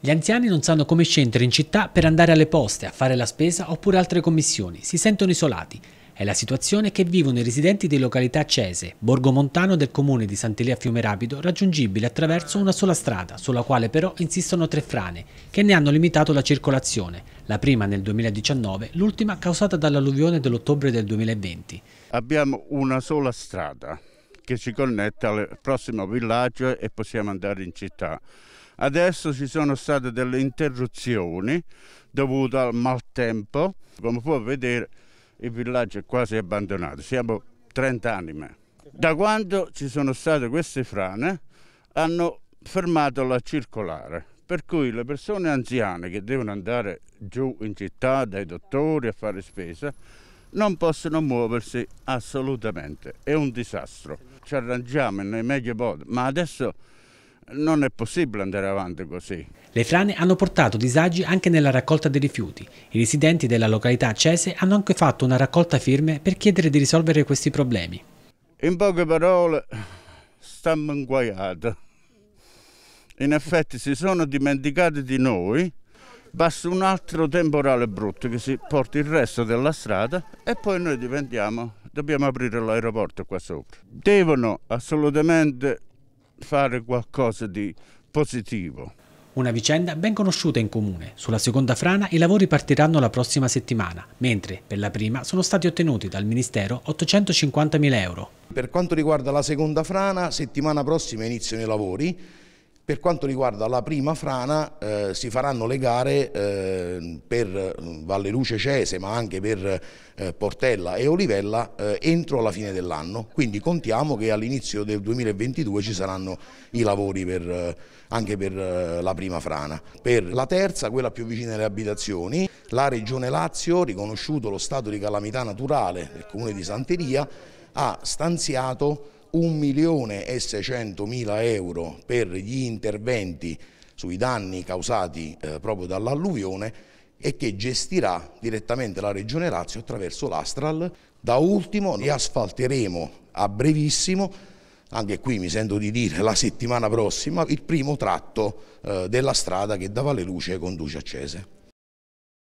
Gli anziani non sanno come scendere in città per andare alle poste, a fare la spesa oppure altre commissioni, si sentono isolati. È la situazione che vivono i residenti di località Cese, borgo montano del comune di Sant'Elia Fiume Rapido, raggiungibile attraverso una sola strada, sulla quale però insistono tre frane, che ne hanno limitato la circolazione, la prima nel 2019, l'ultima causata dall'alluvione dell'ottobre del 2020. Abbiamo una sola strada che ci connette al prossimo villaggio e possiamo andare in città. Adesso ci sono state delle interruzioni dovute al maltempo. Come può vedere il villaggio è quasi abbandonato, siamo 30 anime. Da quando ci sono state queste frane hanno fermato la circolare, per cui le persone anziane che devono andare giù in città dai dottori a fare spesa non possono muoversi assolutamente, è un disastro. Ci arrangiamo nei meglio modi, ma adesso non è possibile andare avanti così. Le frane hanno portato disagi anche nella raccolta dei rifiuti. I residenti della località Cese hanno anche fatto una raccolta firme per chiedere di risolvere questi problemi. In poche parole, stiamo inguaiati. In effetti si sono dimenticati di noi, basta un altro temporale brutto che si porti il resto della strada e poi noi diventiamo, dobbiamo aprire l'aeroporto qua sopra. Devono assolutamente fare qualcosa di positivo. Una vicenda ben conosciuta in comune. Sulla seconda frana i lavori partiranno la prossima settimana, mentre per la prima sono stati ottenuti dal Ministero 850.000 euro. Per quanto riguarda la seconda frana, settimana prossima iniziano i lavori per quanto riguarda la prima frana eh, si faranno le gare eh, per mm, Valle Luce Cese ma anche per eh, Portella e Olivella eh, entro la fine dell'anno, quindi contiamo che all'inizio del 2022 ci saranno i lavori per, eh, anche per eh, la prima frana. Per la terza, quella più vicina alle abitazioni, la Regione Lazio, riconosciuto lo stato di calamità naturale del comune di Santeria, ha stanziato 1.600.000 euro per gli interventi sui danni causati eh, proprio dall'alluvione e che gestirà direttamente la Regione Lazio attraverso l'Astral. Da ultimo riasfalteremo a brevissimo, anche qui mi sento di dire la settimana prossima, il primo tratto eh, della strada che da Valle Luce conduce a Cese.